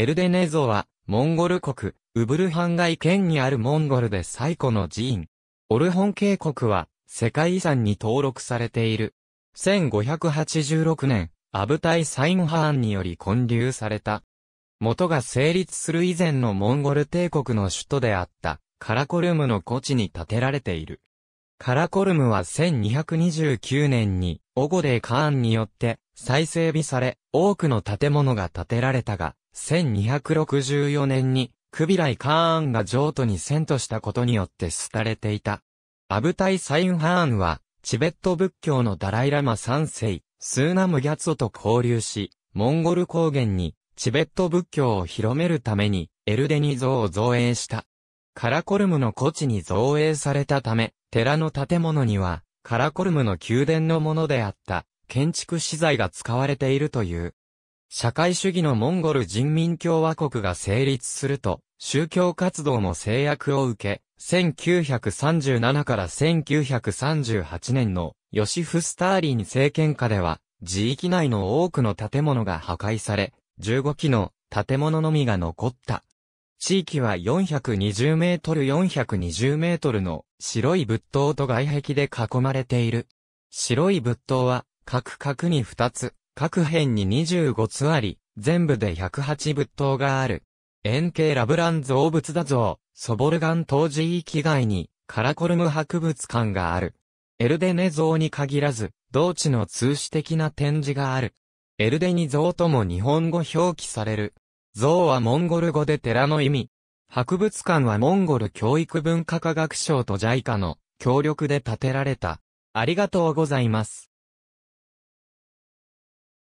エルデネゾは、モンゴル国、ウブルハンガイ県にあるモンゴルで最古の寺院。オルホン渓谷は、世界遺産に登録されている。1586年、アブタイ・サイムハーンにより建立された。元が成立する以前のモンゴル帝国の首都であった、カラコルムの古地に建てられている。カラコルムは1229年に、オゴデー・カーンによって、再整備され、多くの建物が建てられたが、1264年に、クビライ・カーンが譲渡に遷都したことによって廃れていた。アブタイ・サイン・ハーンは、チベット仏教のダライラマ3世、スーナム・ギャツオと交流し、モンゴル高原に、チベット仏教を広めるために、エルデニ像を造営した。カラコルムの古地に造営されたため、寺の建物には、カラコルムの宮殿のものであった、建築資材が使われているという。社会主義のモンゴル人民共和国が成立すると、宗教活動も制約を受け、1937から1938年のヨシフ・スターリン政権下では、地域内の多くの建物が破壊され、15基の建物のみが残った。地域は420メートル420メートルの白い仏塔と外壁で囲まれている。白い仏塔は、各角に2つ、各辺に25つあり、全部で108仏塔がある。円形ラブラン造物だ像、ソボルガン当時域外に、カラコルム博物館がある。エルデネ像に限らず、同地の通史的な展示がある。エルデニ像とも日本語表記される。像はモンゴル語で寺の意味。博物館はモンゴル教育文化科学省と JICA の協力で建てられた。ありがとうございます。